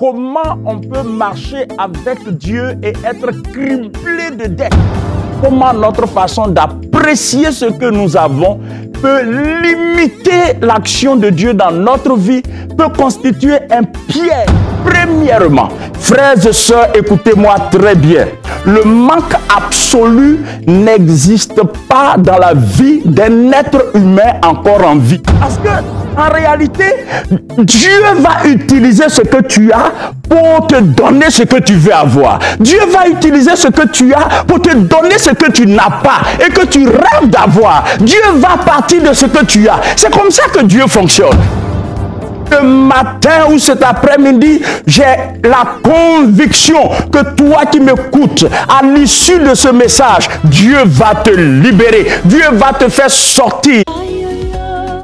Comment on peut marcher avec Dieu et être criblé de dettes Comment notre façon d'apprendre apprécier ce que nous avons peut limiter l'action de Dieu dans notre vie, peut constituer un piège. Premièrement, frères et sœurs, écoutez-moi très bien. Le manque absolu n'existe pas dans la vie d'un être humain encore en vie. Parce que en réalité, Dieu va utiliser ce que tu as pour te donner ce que tu veux avoir. Dieu va utiliser ce que tu as pour te donner ce que tu n'as pas et que tu rêves d'avoir, Dieu va partir de ce que tu as. C'est comme ça que Dieu fonctionne. Le matin ou cet après-midi, j'ai la conviction que toi qui m'écoutes, à l'issue de ce message, Dieu va te libérer, Dieu va te faire sortir.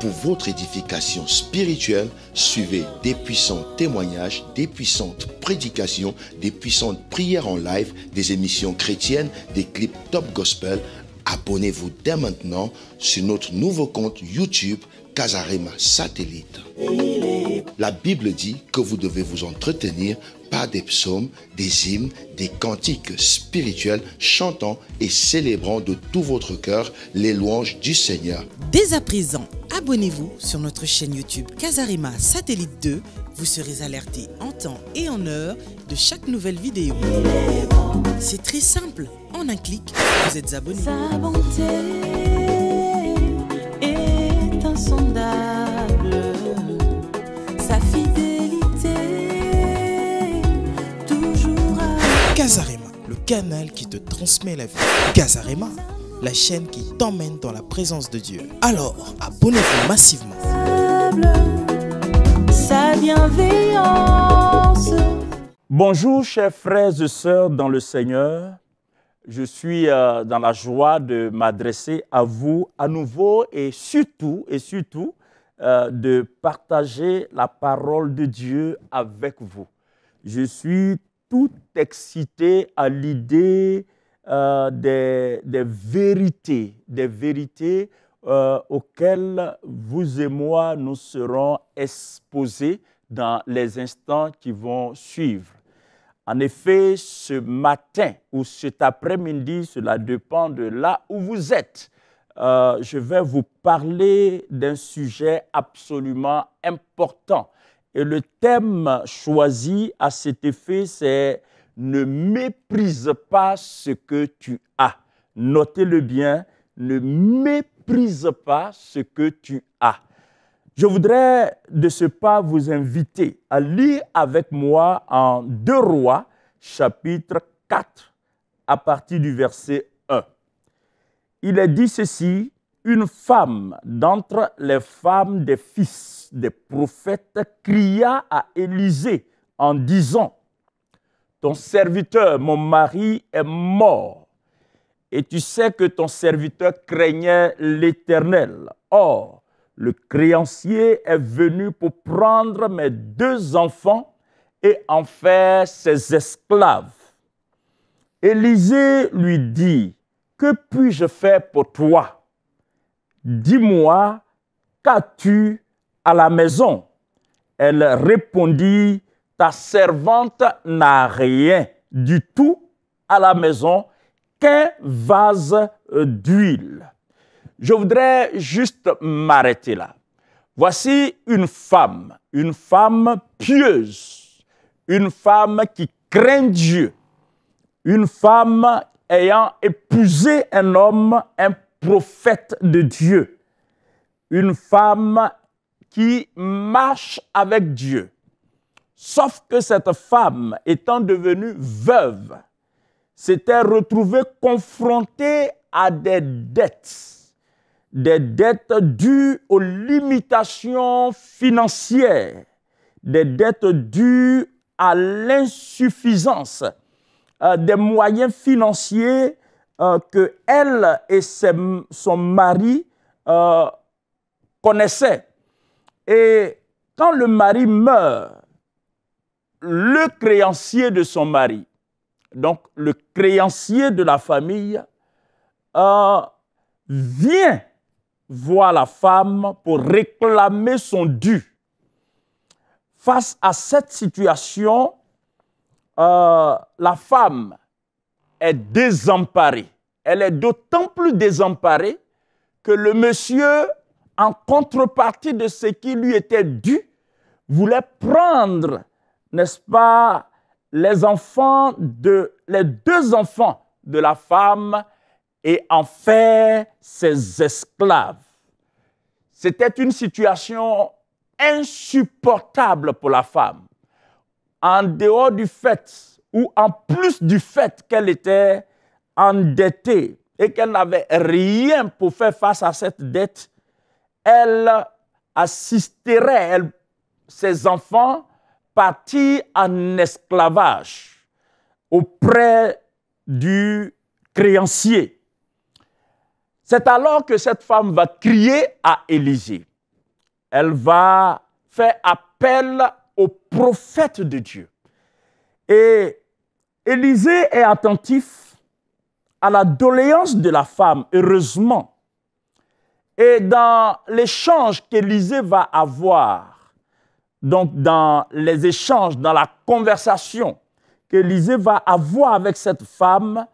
Pour votre édification spirituelle, suivez des puissants témoignages, des puissantes prédications, des puissantes prières en live, des émissions chrétiennes, des clips top gospel abonnez-vous dès maintenant sur notre nouveau compte YouTube Casarima Satellite. La Bible dit que vous devez vous entretenir par des psaumes, des hymnes, des cantiques spirituels, chantant et célébrant de tout votre cœur les louanges du Seigneur. Dès à présent, abonnez-vous sur notre chaîne YouTube Casarima Satellite 2. Vous serez alerté en temps et en heure de chaque nouvelle vidéo. C'est très simple. En un clic, vous êtes abonné. Sa bonté est insondable. Sa fidélité, toujours à... Casarema, le canal qui te transmet la vie. Casarema, la chaîne qui t'emmène dans la présence de Dieu. Alors, abonnez-vous massivement. Sa bienveillance. Bonjour, chers frères et sœurs dans le Seigneur. Je suis euh, dans la joie de m'adresser à vous à nouveau et surtout, et surtout, euh, de partager la parole de Dieu avec vous. Je suis tout excité à l'idée euh, des, vérités, des vérités auxquelles vous et moi nous serons exposés dans les instants qui vont suivre. En effet, ce matin ou cet après-midi, cela dépend de là où vous êtes. Euh, je vais vous parler d'un sujet absolument important. Et le thème choisi à cet effet, c'est ne méprise pas ce que tu as. Notez-le bien, ne méprise pas ce que tu as. Je voudrais de ce pas vous inviter à lire avec moi en Deux Rois, chapitre 4, à partir du verset 1. Il est dit ceci, une femme d'entre les femmes des fils des prophètes cria à Élisée en disant, Ton serviteur, mon mari, est mort, et tu sais que ton serviteur craignait l'Éternel. Or, le créancier est venu pour prendre mes deux enfants et en faire ses esclaves. Élisée lui dit, Que puis-je faire pour toi Dis-moi, qu'as-tu à la maison Elle répondit, Ta servante n'a rien du tout à la maison qu'un vase d'huile. Je voudrais juste m'arrêter là. Voici une femme, une femme pieuse, une femme qui craint Dieu, une femme ayant épousé un homme, un prophète de Dieu, une femme qui marche avec Dieu. Sauf que cette femme, étant devenue veuve, s'était retrouvée confrontée à des dettes des dettes dues aux limitations financières, des dettes dues à l'insuffisance euh, des moyens financiers euh, que elle et son mari euh, connaissaient. Et quand le mari meurt, le créancier de son mari, donc le créancier de la famille, vient voit la femme pour réclamer son dû. Face à cette situation, euh, la femme est désemparée. Elle est d'autant plus désemparée que le monsieur, en contrepartie de ce qui lui était dû, voulait prendre, n'est-ce pas, les enfants de les deux enfants de la femme et en faire ses esclaves. C'était une situation insupportable pour la femme. En dehors du fait, ou en plus du fait qu'elle était endettée et qu'elle n'avait rien pour faire face à cette dette, elle assisterait ses enfants partis en esclavage auprès du créancier. C'est alors que cette femme va crier à Élisée. Elle va faire appel au prophète de Dieu. Et Élisée est attentif à la doléance de la femme, heureusement. Et dans l'échange qu'Élisée va avoir, donc dans les échanges, dans la conversation qu'Élisée va avoir avec cette femme,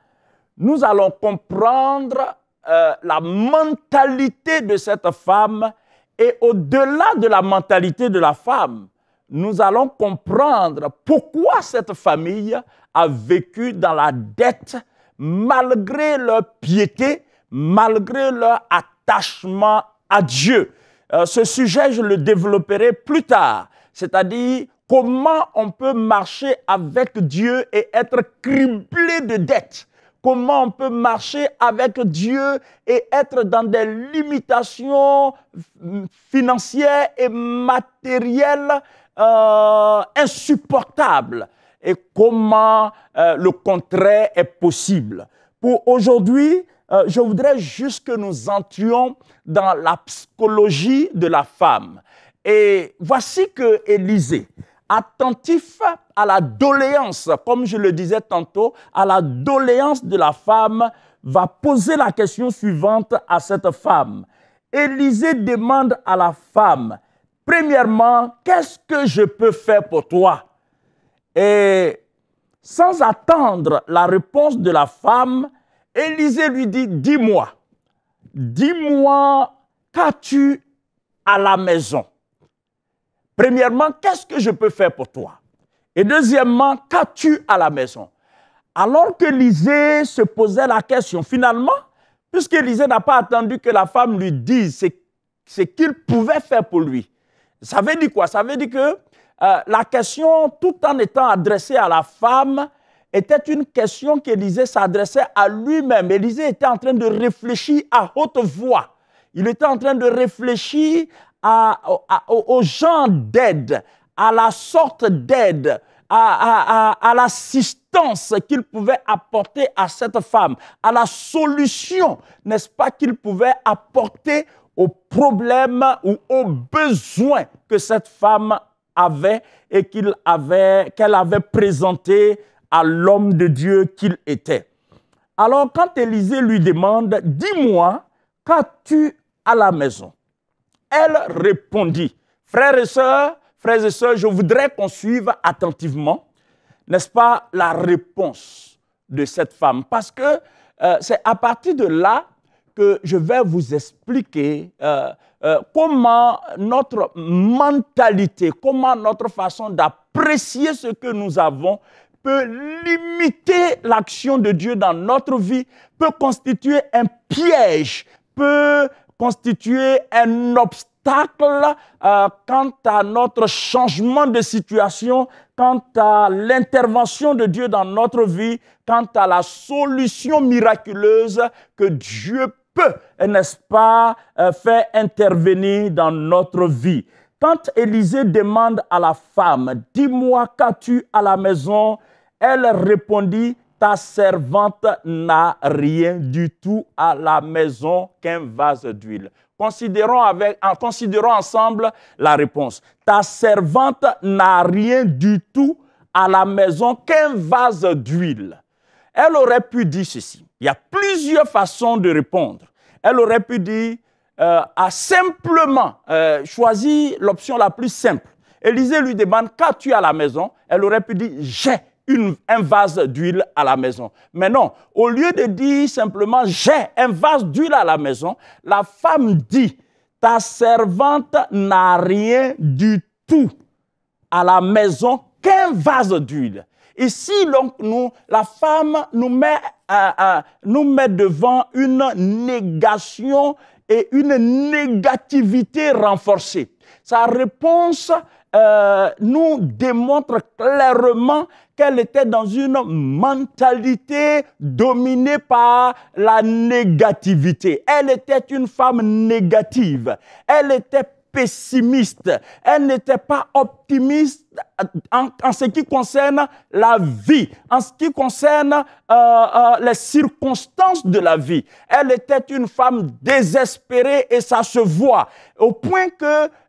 nous allons comprendre euh, la mentalité de cette femme et au-delà de la mentalité de la femme, nous allons comprendre pourquoi cette famille a vécu dans la dette malgré leur piété, malgré leur attachement à Dieu. Euh, ce sujet, je le développerai plus tard, c'est-à-dire comment on peut marcher avec Dieu et être criblé de dettes. Comment on peut marcher avec Dieu et être dans des limitations financières et matérielles euh, insupportables et comment euh, le contraire est possible. Pour aujourd'hui, euh, je voudrais juste que nous entrions dans la psychologie de la femme. Et voici que Élisée, attentif à la doléance, comme je le disais tantôt, à la doléance de la femme, va poser la question suivante à cette femme. Élisée demande à la femme, premièrement, qu'est-ce que je peux faire pour toi Et sans attendre la réponse de la femme, Élisée lui dit, dis-moi, dis-moi, qu'as-tu à la maison Premièrement, qu'est-ce que je peux faire pour toi Et deuxièmement, qu'as-tu à la maison Alors que se posait la question, finalement, puisque n'a pas attendu que la femme lui dise ce qu'il pouvait faire pour lui, ça veut dire quoi Ça veut dire que euh, la question, tout en étant adressée à la femme, était une question qu'Élisée s'adressait à lui-même. Élisée était en train de réfléchir à haute voix. Il était en train de réfléchir à, aux gens d'aide, à la sorte d'aide, à, l'assistance qu'il pouvait apporter à cette femme, à la solution, n'est-ce pas, qu'il pouvait apporter aux problèmes ou aux besoins que cette femme avait et qu'elle avait, qu'elle avait présenté à l'homme de Dieu qu'il était. Alors quand Élisée lui demande, dis-moi, qu'as-tu à la maison elle répondit, frères et sœurs, frères et sœurs, je voudrais qu'on suive attentivement, n'est-ce pas, la réponse de cette femme, parce que euh, c'est à partir de là que je vais vous expliquer euh, euh, comment notre mentalité, comment notre façon d'apprécier ce que nous avons peut limiter l'action de Dieu dans notre vie, peut constituer un piège, peut constituer un obstacle euh, quant à notre changement de situation, quant à l'intervention de Dieu dans notre vie, quant à la solution miraculeuse que Dieu peut, n'est-ce pas, euh, faire intervenir dans notre vie. Quand Élisée demande à la femme, dis-moi qu'as-tu à la maison, elle répondit, ta servante n'a rien du tout à la maison qu'un vase d'huile. Considérons, avec, en, ensemble la réponse. Ta servante n'a rien du tout à la maison qu'un vase d'huile. Elle aurait pu dire ceci. Il y a plusieurs façons de répondre. Elle aurait pu dire, a euh, simplement euh, choisi l'option la plus simple. Élisée lui demande, qu'as-tu à la maison Elle aurait pu dire, j'ai un vase d'huile à la maison. Mais non, au lieu de dire simplement j'ai un vase d'huile à la maison, la femme dit ta servante n'a rien du tout à la maison qu'un vase d'huile. Ici, donc, nous, la femme nous met, euh, euh, nous met devant une négation et une négativité renforcée. Sa réponse euh, nous démontre clairement qu'elle était dans une mentalité dominée par la négativité. Elle était une femme négative. Elle était pessimiste, elle n'était pas optimiste en, ce qui concerne la vie, en ce qui concerne euh, euh, les circonstances de la vie. Elle était une femme désespérée et ça se voit, au point que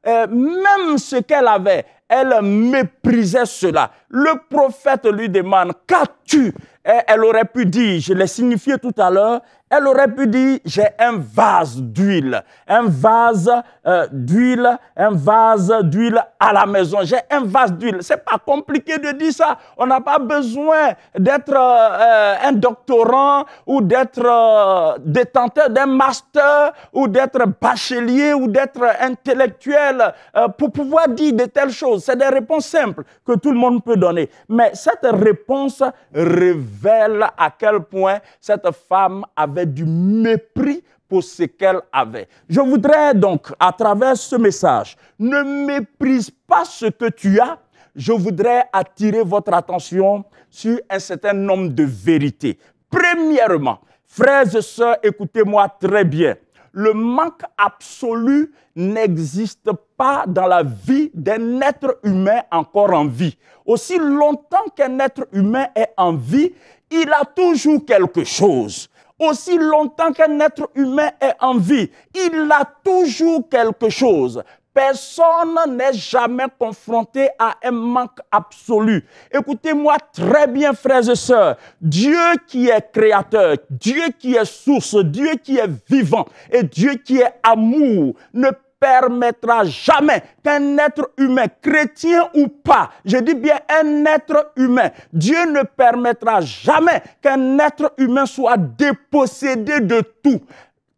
euh, même ce qu'elle avait, elle méprisait cela. Le prophète lui demande, qu'as-tu Elle aurait pu dire, je l'ai signifié tout à l'heure, elle aurait pu dire, j'ai un vase d'huile, un vase euh, d'huile, un vase d'huile à la maison, j'ai un vase d'huile. C'est pas compliqué de dire ça. On n'a pas besoin d'être euh, un doctorant ou d'être euh, détenteur d'un master ou d'être bachelier ou d'être intellectuel pour pouvoir dire de telles choses. C'est des réponses simples que tout le monde peut donner. Mais cette réponse révèle à quel point cette femme avait du mépris pour ce qu'elle avait. Je voudrais donc, à travers ce message, ne méprise pas ce que tu as. Je voudrais attirer votre attention sur un certain nombre de vérités. Premièrement, frères et sœurs, écoutez-moi très bien. Le manque absolu n'existe pas dans la vie d'un être humain encore en vie. Aussi longtemps qu'un être humain est en vie, il a toujours quelque chose. Aussi longtemps qu'un être humain est en vie, il a toujours quelque chose. Personne n'est jamais confronté à un manque absolu. Écoutez-moi très bien, frères et sœurs. Dieu qui est créateur, Dieu qui est source, Dieu qui est vivant et Dieu qui est amour ne permettra jamais qu'un être humain, chrétien ou pas, je dis bien un être humain, Dieu ne permettra jamais qu'un être humain soit dépossédé de tout.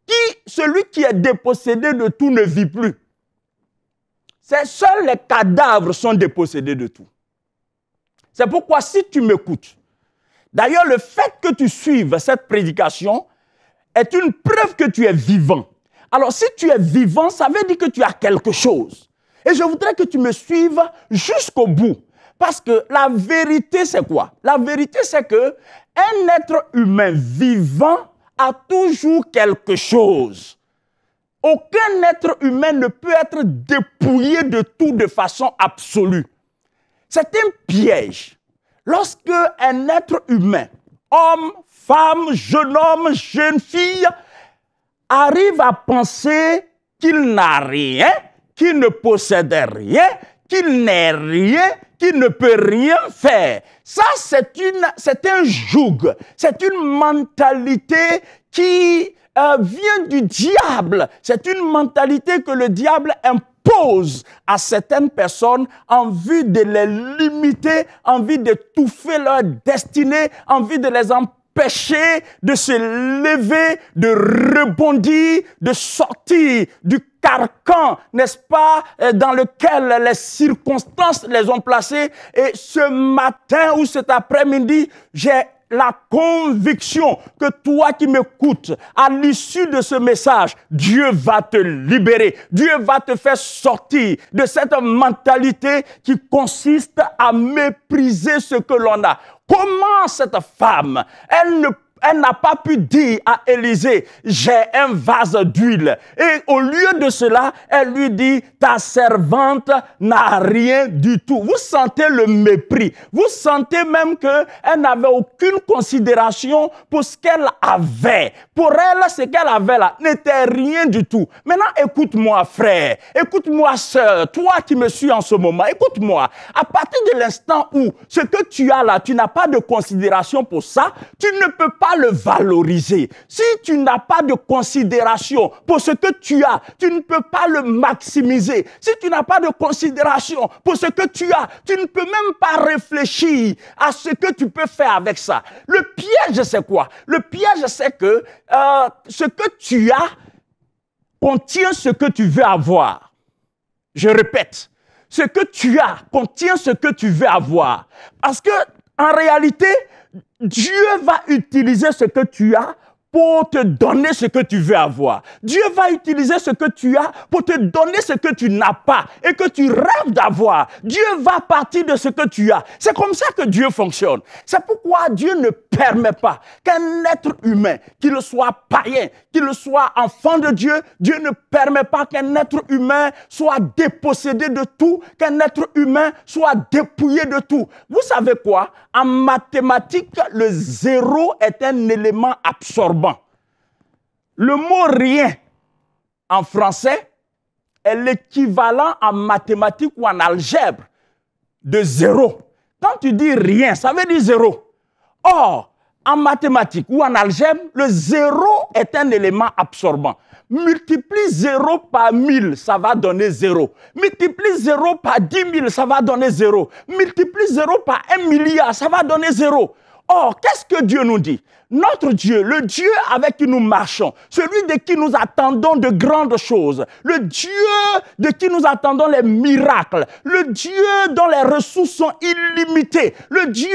Qui, celui qui est dépossédé de tout ne vit plus. C'est seuls les cadavres sont dépossédés de tout. C'est pourquoi si tu m'écoutes, d'ailleurs le fait que tu suives cette prédication est une preuve que tu es vivant. Alors si tu es vivant, ça veut dire que tu as quelque chose. Et je voudrais que tu me suives jusqu'au bout. Parce que la vérité, c'est quoi La vérité, c'est que un être humain vivant a toujours quelque chose. Aucun être humain ne peut être dépouillé de tout de façon absolue. C'est un piège. Lorsque un être humain, homme, femme, jeune homme, jeune fille, arrive à penser qu'il n'a rien, qu'il ne possède rien, qu'il n'est rien, qu'il ne peut rien faire. Ça, c'est, une, c'est un joug, c'est une mentalité qui euh, vient du diable. C'est une mentalité que le diable impose à certaines personnes en vue de les limiter, en vue d'étouffer leur destinée, en vue de les empêcher péché de se lever, de rebondir, de sortir du carcan, n'est-ce pas, euh, dans lequel les circonstances les ont placés. Et ce matin ou cet après-midi, j'ai la conviction que toi qui m'écoutes, à l'issue de ce message, Dieu va te libérer. Dieu va te faire sortir de cette mentalité qui consiste à mépriser ce que l'on a. Comment cette femme, elle ne elle n'a pas pu dire à Élisée, j'ai un vase d'huile. Et au lieu de cela, elle lui dit, ta servante n'a rien du tout. Vous sentez le mépris. Vous sentez même qu'elle n'avait aucune considération pour ce qu'elle avait. Pour elle, ce qu'elle avait là n'était rien du tout. Maintenant, écoute-moi, frère. Écoute-moi, sœur. Toi qui me suis en ce moment, écoute-moi. À partir de l'instant où ce que tu as là, tu n'as pas de considération pour ça, tu ne peux pas le valoriser. Si tu n'as pas de considération pour ce que tu as, tu ne peux pas le maximiser. Si tu n'as pas de considération pour ce que tu as, tu ne peux même pas réfléchir à ce que tu peux faire avec ça. Le piège, c'est quoi Le piège, c'est que euh, ce que tu as contient ce que tu veux avoir. Je répète, ce que tu as contient ce que tu veux avoir. Parce que, en réalité, Dieu va utiliser ce que tu as pour te donner ce que tu veux avoir. Dieu va utiliser ce que tu as pour te donner ce que tu n'as pas et que tu rêves d'avoir. Dieu va partir de ce que tu as. C'est comme ça que Dieu fonctionne. C'est pourquoi Dieu ne permet pas qu'un être humain, qu'il soit païen, qu'il soit enfant de Dieu, Dieu ne permet pas qu'un être humain soit dépossédé de tout, qu'un être humain soit dépouillé de tout. Vous savez quoi En mathématiques, le zéro est un élément absorbant le mot rien en français est l'équivalent en mathématiques ou en algèbre de zéro. Quand tu dis rien, ça veut dire zéro. Or, en mathématiques ou en algèbre, le zéro est un élément absorbant. Multiplie zéro par mille, ça va donner zéro. Multiplie zéro par dix mille, ça va donner zéro. Multiplie zéro par un milliard, ça va donner zéro. Or, qu'est-ce que Dieu nous dit notre Dieu, le Dieu avec qui nous marchons, celui de qui nous attendons de grandes choses, le Dieu de qui nous attendons les miracles, le Dieu dont les ressources sont illimitées, le Dieu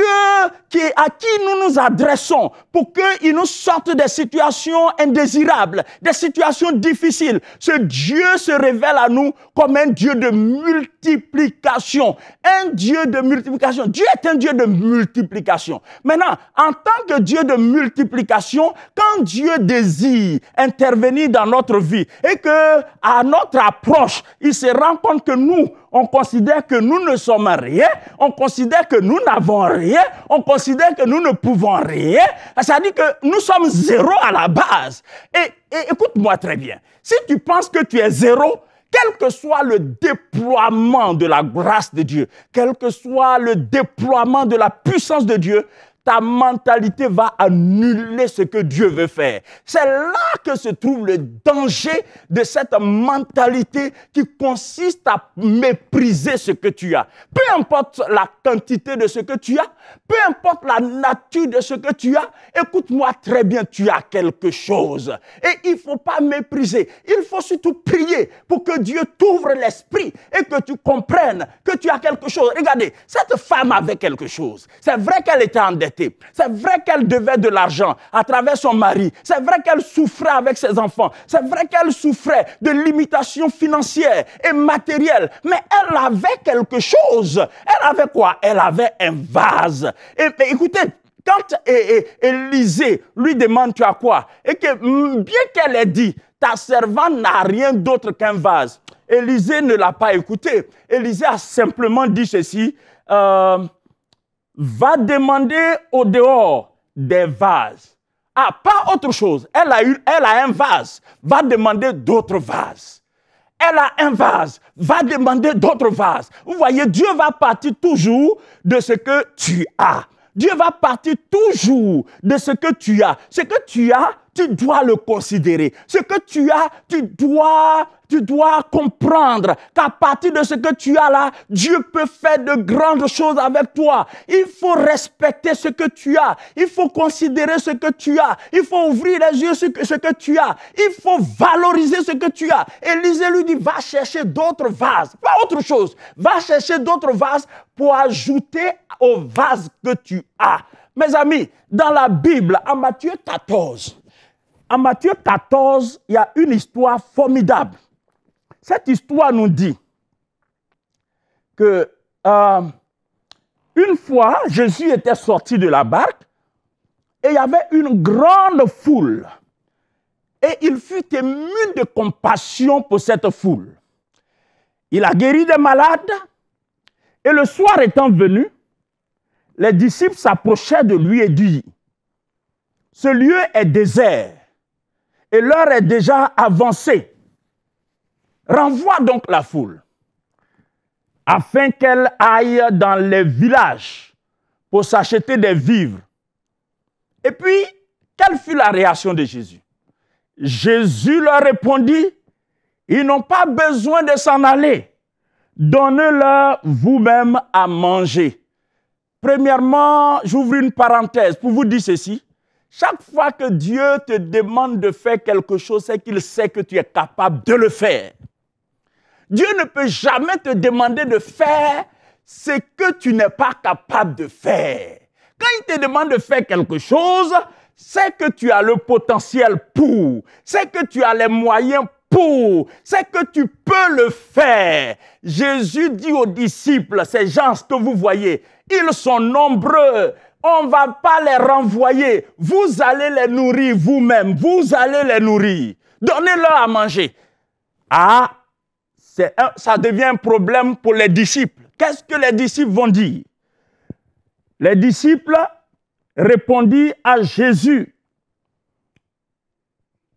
qui, à qui nous nous adressons pour qu'il nous sorte des situations indésirables, des situations difficiles. Ce Dieu se révèle à nous comme un Dieu de multiplication, un Dieu de multiplication. Dieu est un Dieu de multiplication. Maintenant, en tant que Dieu de multiplication, multiplication, quand Dieu désire intervenir dans notre vie et que à notre approche, il se rend compte que nous, on considère que nous ne sommes rien, on considère que nous n'avons rien, on considère que nous ne pouvons rien. C'est-à-dire que nous sommes zéro à la base. et écoute-moi très bien. Si tu penses que tu es zéro, quel que soit le déploiement de la grâce de Dieu, quel que soit le déploiement de la puissance de Dieu, ta mentalité va annuler ce que Dieu veut faire. C'est là que se trouve le danger de cette mentalité qui consiste à mépriser ce que tu as. Peu importe la quantité de ce que tu as, peu importe la nature de ce que tu as, écoute-moi très bien, tu as quelque chose. Et il ne faut pas mépriser. Il faut surtout prier pour que Dieu t'ouvre l'esprit et que tu comprennes que tu as quelque chose. Regardez, cette femme avait quelque chose. C'est vrai qu'elle était dette. C'est vrai qu'elle devait de l'argent à travers son mari. C'est vrai qu'elle souffrait avec ses enfants. C'est vrai qu'elle souffrait de limitations financières et matérielles. Mais elle avait quelque chose. Elle avait quoi Elle avait un vase. écoutez, quand Élisée lui demande tu as quoi et que mm, bien qu'elle ait dit ta servante n'a rien d'autre qu'un vase, Élisée ne l'a pas écouté. Élisée a simplement dit ceci. Euh, va demander au dehors des vases. Ah, pas autre chose. Elle a, eu, elle a un vase, va demander d'autres vases. Elle a un vase, va demander d'autres vases. Vous voyez, Dieu va partir toujours de ce que tu as. Dieu va partir toujours de ce que tu as. Ce que tu as, tu dois le considérer. Ce que tu as, tu dois, tu dois comprendre qu'à partir de ce que tu as là, Dieu peut faire de grandes choses avec toi. Il faut respecter ce que tu as. Il faut considérer ce que tu as. Il faut ouvrir les yeux sur ce que tu as. Il faut valoriser ce que tu as. Élisée lui dit, va chercher d'autres vases. Pas autre chose. Va chercher d'autres vases pour ajouter au vase que tu as. Mes amis, dans la Bible, en Matthieu 14, en Matthieu 14, il y a une histoire formidable. Cette histoire nous dit que euh, une fois, Jésus était sorti de la barque et il y avait une grande foule. Et il fut ému de compassion pour cette foule. Il a guéri des malades. Et le soir étant venu, les disciples s'approchaient de lui et dirent, ce lieu est désert et l'heure est déjà avancée. Renvoie donc la foule, afin qu'elle aille dans les villages pour s'acheter des vivres. Et puis, quelle fut la réaction de Jésus Jésus leur répondit, ils n'ont pas besoin de s'en aller. Donnez-leur vous-même à manger. Premièrement, j'ouvre une parenthèse pour vous dire ceci. Chaque fois que Dieu te demande de faire quelque chose, c'est qu'il sait que tu es capable de le faire. Dieu ne peut jamais te demander de faire ce que tu n'es pas capable de faire. Quand il te demande de faire quelque chose, c'est que tu as le potentiel pour, c'est que tu as les moyens pour, c'est que tu peux le faire. Jésus dit aux disciples, ces gens que vous voyez, ils sont nombreux, on ne va pas les renvoyer. Vous allez les nourrir vous-même. Vous allez les nourrir. Donnez-leur à manger. Ah, ça devient un problème pour les disciples. Qu'est-ce que les disciples vont dire Les disciples répondirent à Jésus,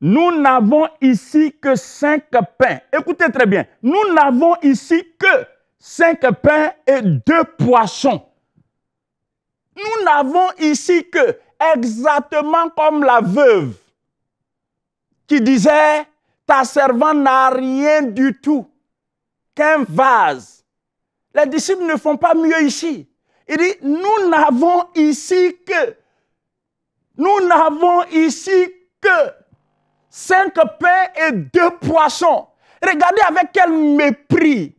nous n'avons ici que cinq pains. Écoutez très bien, nous n'avons ici que cinq pains et deux poissons. Nous n'avons ici que, exactement comme la veuve qui disait, ta servante n'a rien du tout qu'un vase. Les disciples ne font pas mieux ici. Il dit, nous n'avons ici que, nous n'avons ici que cinq pains et deux poissons. Regardez avec quel mépris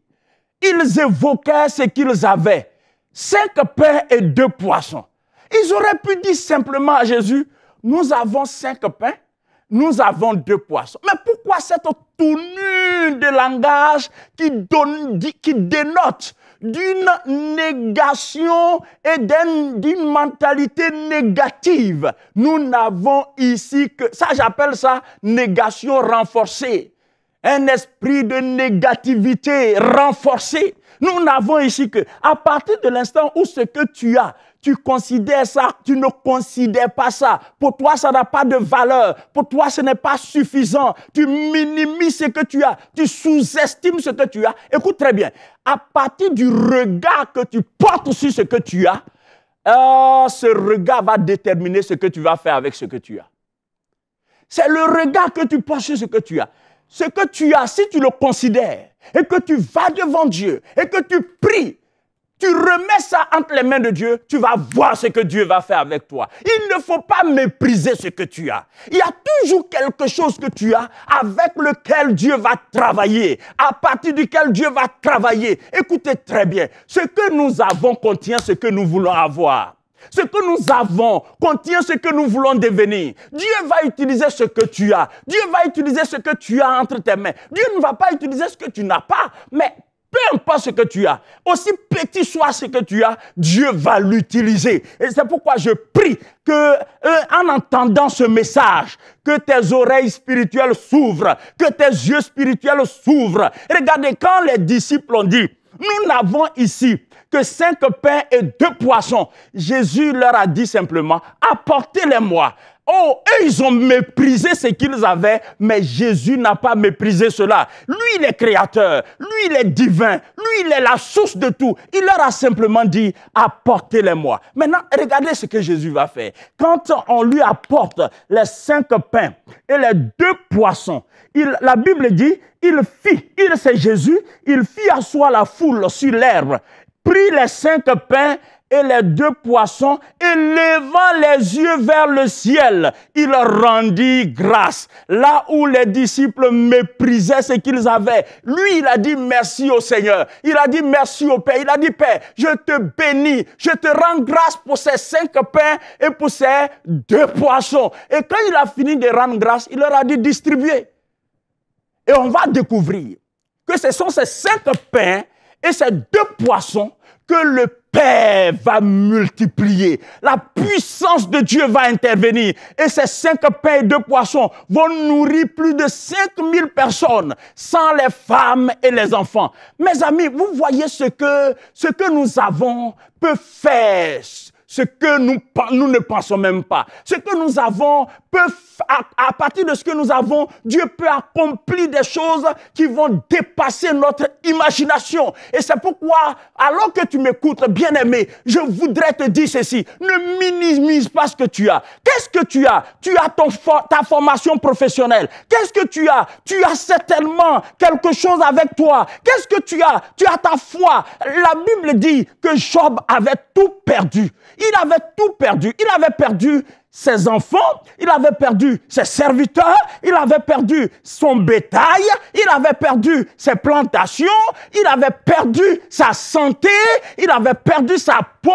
ils évoquaient ce qu'ils avaient cinq pains et deux poissons. Ils auraient pu dire simplement à Jésus, nous avons cinq pains, nous avons deux poissons. Mais pourquoi cette tournure de langage qui, donne, qui dénote d'une négation et d'une mentalité négative. Nous n'avons ici que, ça j'appelle ça négation renforcée. Un esprit de négativité renforcée. Nous n'avons ici que, à partir de l'instant où ce que tu as, tu considères ça, tu ne considères pas ça. Pour toi, ça n'a pas de valeur. Pour toi, ce n'est pas suffisant. Tu minimises ce que tu as. Tu sous-estimes ce que tu as. Écoute très bien. À partir du regard que tu portes sur ce que tu as, ce regard va déterminer ce que tu vas faire avec ce que tu as. C'est le regard que tu portes sur ce que tu as. Ce que tu as, si tu le considères, et que tu vas devant Dieu et que tu pries, tu remets ça entre les mains de Dieu, tu vas voir ce que Dieu va faire avec toi. Il ne faut pas mépriser ce que tu as. Il y a toujours quelque chose que tu as avec lequel Dieu va travailler, à partir duquel Dieu va travailler. Écoutez très bien, ce que nous avons contient ce que nous voulons avoir. Ce que nous avons contient ce que nous voulons devenir. Dieu va utiliser ce que tu as. Dieu va utiliser ce que tu as entre tes mains. Dieu ne va pas utiliser ce que tu n'as pas, mais peu importe ce que tu as, aussi petit soit ce que tu as, Dieu va l'utiliser. Et c'est pourquoi je prie que, euh, en entendant ce message, que tes oreilles spirituelles s'ouvrent, que tes yeux spirituels s'ouvrent. Regardez, quand les disciples ont dit, nous n'avons ici que cinq pains et deux poissons. Jésus leur a dit simplement, apportez-les-moi. Oh, eux, ils ont méprisé ce qu'ils avaient, mais Jésus n'a pas méprisé cela. Lui, il est créateur, lui, il est divin, lui, il est la source de tout. Il leur a simplement dit, apportez-les-moi. Maintenant, regardez ce que Jésus va faire. Quand on lui apporte les cinq pains et les deux poissons, il, la Bible dit, il fit, il sait Jésus, il fit asseoir la foule sur l'herbe prit les cinq pains et les deux poissons, et levant les yeux vers le ciel, il rendit grâce. Là où les disciples méprisaient ce qu'ils avaient, lui, il a dit merci au Seigneur. Il a dit merci au Père. Il a dit Père, je te bénis, je te rends grâce pour ces cinq pains et pour ces deux poissons. Et quand il a fini de rendre grâce, il leur a dit distribuer. Et on va découvrir que ce sont ces cinq pains et ces deux poissons que le Père va multiplier. La puissance de Dieu va intervenir. Et ces cinq pains et deux poissons vont nourrir plus de 5000 personnes, sans les femmes et les enfants. Mes amis, vous voyez ce que, ce que nous avons peut faire ce que nous, nous ne pensons même pas. Ce que nous avons peut, à, partir de ce que nous avons, Dieu peut accomplir des choses qui vont dépasser notre imagination. Et c'est pourquoi, alors que tu m'écoutes, bien-aimé, je voudrais te dire ceci. Ne minimise pas ce que tu as. Qu'est-ce que tu as? Tu as ton, ta formation professionnelle. Qu'est-ce que tu as? Tu as certainement quelque chose avec toi. Qu'est-ce que tu as? Tu as ta foi. La Bible dit que Job avait tout perdu il avait tout perdu. Il avait perdu ses enfants, il avait perdu ses serviteurs, il avait perdu son bétail, il avait perdu ses plantations, il avait perdu sa santé, il avait perdu sa peau,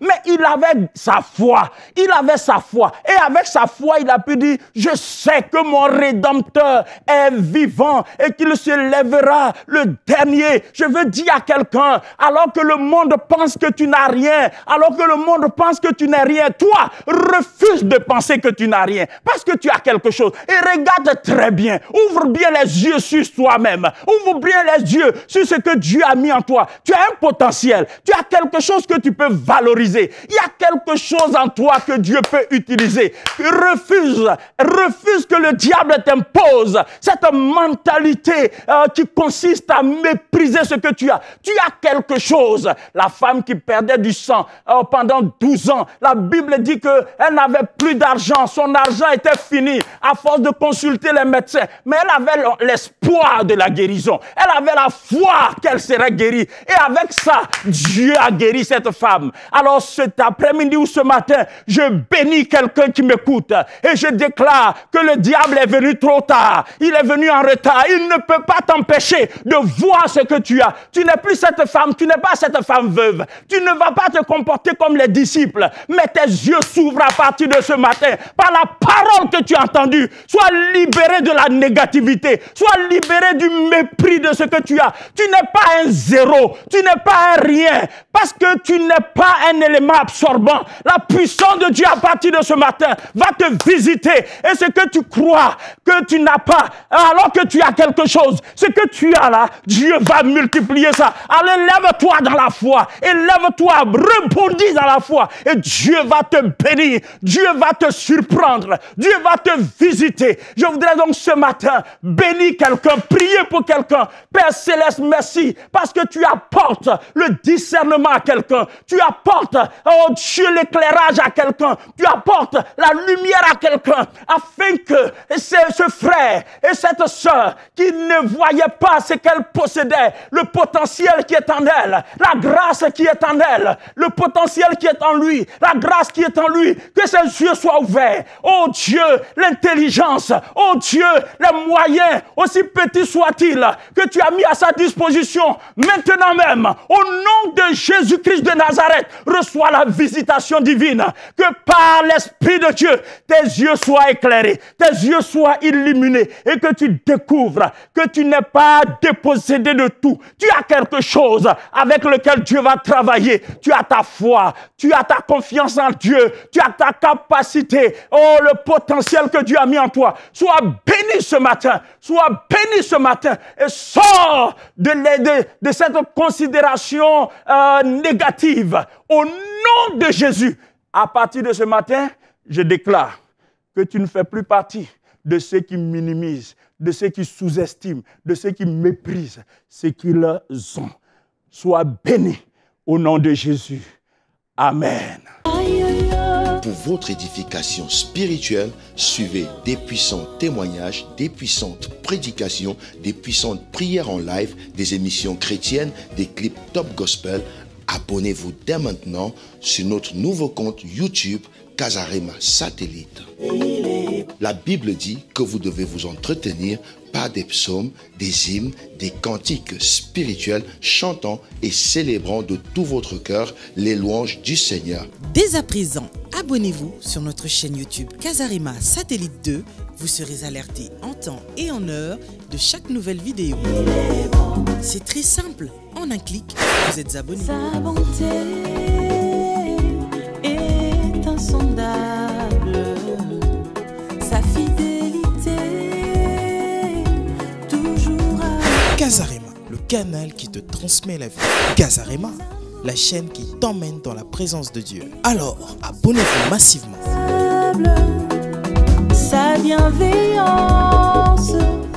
mais il avait sa foi, il avait sa foi. Et avec sa foi, il a pu dire, je sais que mon Rédempteur est vivant et qu'il se lèvera le dernier. Je veux dire à quelqu'un, alors que le monde pense que tu n'as rien, alors que le monde pense que tu n'es rien, toi, refuse de penser que tu n'as rien parce que tu as quelque chose. Et regarde très bien. Ouvre bien les yeux sur toi-même. Ouvre bien les yeux sur ce que Dieu a mis en toi. Tu as un potentiel. Tu as quelque chose que tu peux valoriser. Il y a quelque chose en toi que Dieu peut utiliser. Refuse. Refuse que le diable t'impose cette mentalité euh, qui consiste à mépriser ce que tu as. Tu as quelque chose. La femme qui perdait du sang euh, pendant 12 ans, la Bible dit qu'elle n'avait plus d'argent. Son argent était fini à force de consulter les médecins. Mais elle avait l'espoir de la guérison. Elle avait la foi qu'elle serait guérie. Et avec ça, Dieu a guéri cette femme. Alors cet après-midi ou ce matin, je bénis quelqu'un qui m'écoute et je déclare que le diable est venu trop tard. Il est venu en retard. Il ne peut pas t'empêcher de voir ce que tu tu n'es plus cette femme, tu n'es pas cette femme veuve. Tu ne vas pas te comporter comme les disciples, mais tes yeux s'ouvrent à partir de ce matin par la parole que tu as entendue. Sois libéré de la négativité, sois libéré du mépris de ce que tu as. Tu n'es pas un zéro, tu n'es pas un rien, parce que tu n'es pas un élément absorbant. La puissance de Dieu à partir de ce matin va te visiter et ce que tu crois que tu n'as pas, alors que tu as quelque chose, ce que tu as là, Dieu va multiplier ça. Allez, lève-toi dans la foi. lève toi rebondis dans la foi. Et Dieu va te bénir. Dieu va te surprendre. Dieu va te visiter. Je voudrais donc ce matin bénir quelqu'un, prier pour quelqu'un. Père céleste, merci. Parce que tu apportes le discernement à quelqu'un. Tu apportes, oh Dieu, l'éclairage à quelqu'un. Tu apportes la lumière à quelqu'un. Afin que ce frère et cette sœur qui ne voyait pas ce qu'elle possédait le potentiel qui est en elle, la grâce qui est en elle, le potentiel qui est en lui, la grâce qui est en lui, que ses yeux soient ouverts. Oh Dieu, l'intelligence, oh Dieu, les moyens, aussi petits soient-ils, que tu as mis à sa disposition maintenant même, au nom de Jésus-Christ de Nazareth, reçois la visitation divine, que par l'Esprit de Dieu, tes yeux soient éclairés, tes yeux soient illuminés et que tu découvres que tu n'es pas dépossédé de tout, tu as quelque chose avec lequel Dieu va travailler. Tu as ta foi, tu as ta confiance en Dieu, tu as ta capacité. Oh, le potentiel que Dieu a mis en toi. Sois béni ce matin, sois béni ce matin et sors de, de cette considération euh, négative. Au nom de Jésus, à partir de ce matin, je déclare que tu ne fais plus partie de ceux qui minimisent, de ceux qui sous-estiment, de ceux qui méprisent ce qu'ils ont. Sois béni au nom de Jésus. Amen. Pour votre édification spirituelle, suivez des puissants témoignages, des puissantes prédications, des puissantes prières en live, des émissions chrétiennes, des clips top gospel. Abonnez-vous dès maintenant sur notre nouveau compte YouTube Kazarima satellite. La Bible dit que vous devez vous entretenir par des psaumes, des hymnes, des cantiques spirituels, chantant et célébrant de tout votre cœur les louanges du Seigneur. Dès à présent, abonnez-vous sur notre chaîne YouTube kazarima Satellite 2. Vous serez alerté en temps et en heure de chaque nouvelle vidéo. C'est très simple. En un clic, vous êtes abonné insondable, sa fidélité toujours à... Casarema, le canal qui te transmet la vie. Casarema, la chaîne qui t'emmène dans la présence de Dieu. Alors, abonnez-vous massivement. Sa bienveillance